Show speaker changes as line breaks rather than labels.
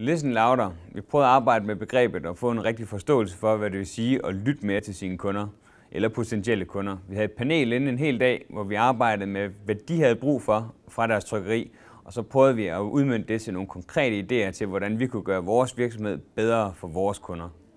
Listen louder. Vi prøver at arbejde med begrebet og få en rigtig forståelse for, hvad det vil sige at lytte mere til sine kunder eller potentielle kunder. Vi havde et panel inden en hel dag, hvor vi arbejdede med, hvad de havde brug for fra deres trykkeri, og så prøvede vi at udmønte det til nogle konkrete idéer til, hvordan vi kunne gøre vores virksomhed bedre for vores kunder.